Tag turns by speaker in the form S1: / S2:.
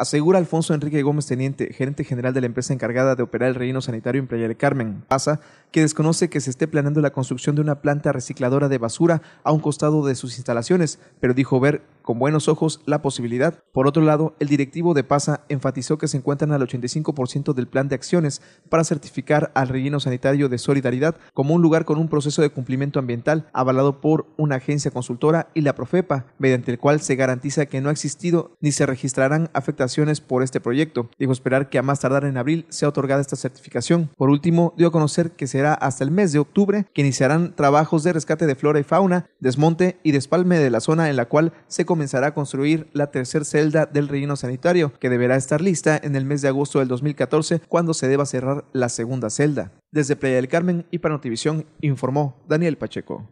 S1: Asegura Alfonso Enrique Gómez Teniente, gerente general de la empresa encargada de operar el relleno sanitario en Playa del Carmen. Pasa que desconoce que se esté planeando la construcción de una planta recicladora de basura a un costado de sus instalaciones, pero dijo ver con buenos ojos la posibilidad. Por otro lado, el directivo de PASA enfatizó que se encuentran al 85% del plan de acciones para certificar al relleno sanitario de solidaridad como un lugar con un proceso de cumplimiento ambiental avalado por una agencia consultora y la Profepa, mediante el cual se garantiza que no ha existido ni se registrarán afectaciones por este proyecto. Dijo esperar que a más tardar en abril sea otorgada esta certificación. Por último, dio a conocer que se hasta el mes de octubre que iniciarán trabajos de rescate de flora y fauna, desmonte y despalme de la zona en la cual se comenzará a construir la tercera celda del relleno sanitario, que deberá estar lista en el mes de agosto del 2014 cuando se deba cerrar la segunda celda. Desde Playa del Carmen y para Notivisión informó Daniel Pacheco.